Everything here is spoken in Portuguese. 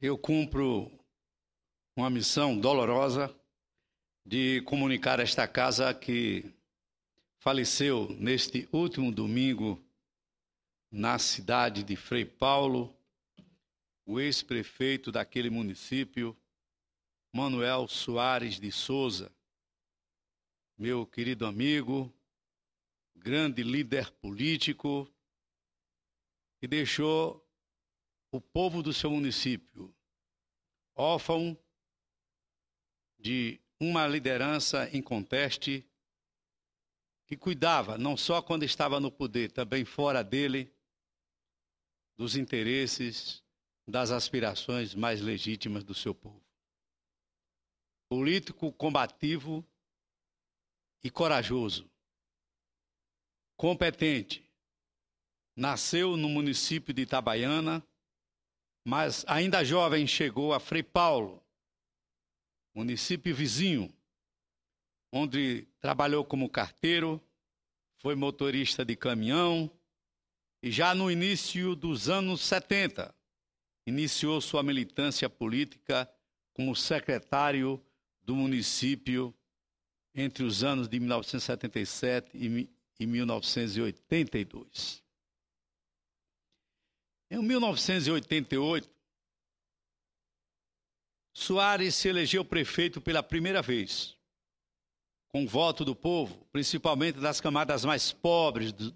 eu cumpro uma missão dolorosa de comunicar a esta casa que faleceu neste último domingo na cidade de Frei Paulo, o ex-prefeito daquele município, Manuel Soares de Souza, meu querido amigo, grande líder político, que deixou o povo do seu município, órfão de uma liderança em conteste, que cuidava, não só quando estava no poder, também fora dele, dos interesses, das aspirações mais legítimas do seu povo. Político combativo e corajoso, competente, nasceu no município de Itabaiana, mas ainda jovem chegou a Frei Paulo, município vizinho, onde trabalhou como carteiro, foi motorista de caminhão e já no início dos anos 70 iniciou sua militância política como secretário do município entre os anos de 1977 e 1982. Em 1988, Soares se elegeu prefeito pela primeira vez, com voto do povo, principalmente das camadas mais pobres do,